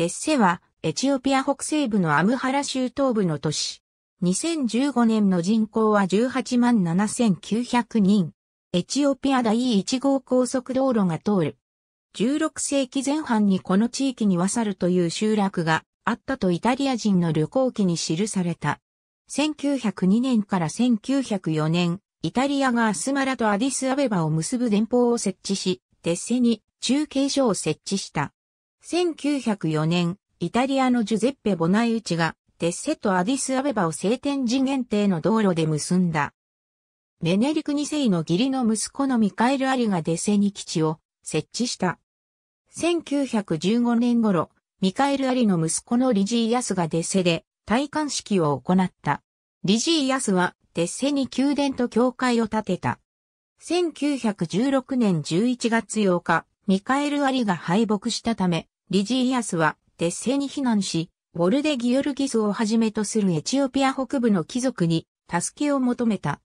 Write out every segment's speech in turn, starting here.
デッセは、エチオピア北西部のアムハラ州東部の都市。2015年の人口は18万7900人。エチオピア第1号高速道路が通る。16世紀前半にこの地域にわさるという集落があったとイタリア人の旅行記に記された。1902年から1904年、イタリアがアスマラとアディスアベバを結ぶ電報を設置し、鉄ッに中継所を設置した。1904年、イタリアのジュゼッペ・ボナイウチが、デッセとアディス・アベバを晴天寺限定の道路で結んだ。メネリク2世の義理の息子のミカエル・アリがデセに基地を設置した。1915年頃、ミカエル・アリの息子のリジー・ヤスがデセで退冠式を行った。リジー・ヤスはデセに宮殿と教会を建てた。1916年11月8日、ミカエル・アリが敗北したため、リジーアスは、鉄製に避難し、ウォルデ・ギオルギスをはじめとするエチオピア北部の貴族に助けを求めた。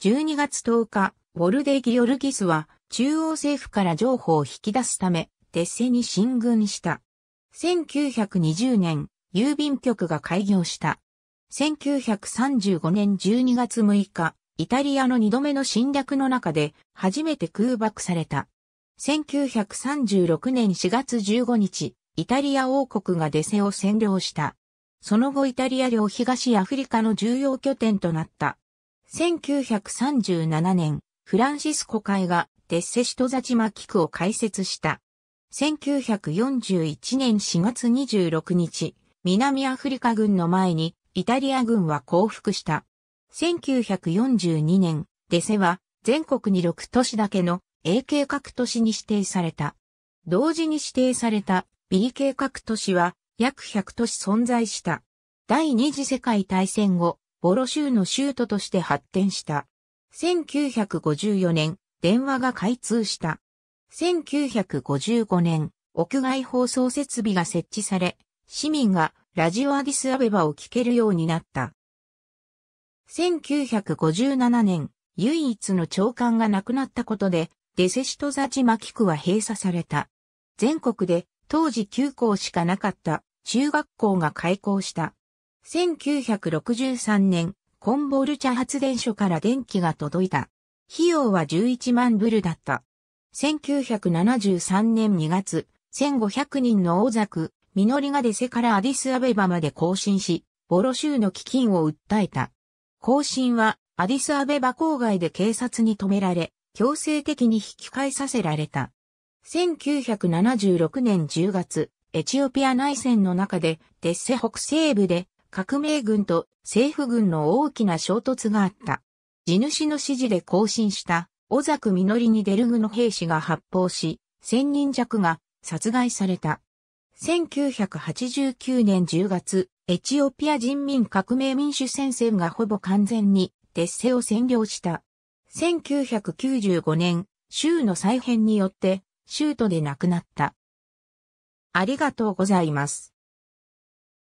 12月10日、ウォルデ・ギオルギスは中央政府から情報を引き出すため、鉄製に進軍した。1920年、郵便局が開業した。1935年12月6日、イタリアの2度目の侵略の中で初めて空爆された。1936年4月15日、イタリア王国がデセを占領した。その後イタリア領東アフリカの重要拠点となった。1937年、フランシスコ会がデッセ人座島地区を開設した。1941年4月26日、南アフリカ軍の前にイタリア軍は降伏した。1942年、デセは全国に6都市だけの A 計画都市に指定された。同時に指定された B 計画都市は約100都市存在した。第二次世界大戦後、ボロ州の州都として発展した。1954年、電話が開通した。1955年、屋外放送設備が設置され、市民がラジオアディスアベバを聞けるようになった。1957年、唯一の長官が亡くなったことで、デセシトザチマキクは閉鎖された。全国で当時9校しかなかった中学校が開校した。1963年、コンボルチャ発電所から電気が届いた。費用は11万ブルだった。1973年2月、1500人の大作、みのりがデセからアディスアベバまで行進し、ボロ州の基金を訴えた。更新は、アディスアベバ郊外で警察に止められ、強制的に引き返させられた。1976年10月、エチオピア内戦の中で、デッセ北西部で革命軍と政府軍の大きな衝突があった。地主の指示で行進した小のりにデルグの兵士が発砲し、1000人弱が殺害された。1989年10月、エチオピア人民革命民主戦線がほぼ完全にデッセを占領した。1995年、州の再編によって、州都で亡くなった。ありがとうございます。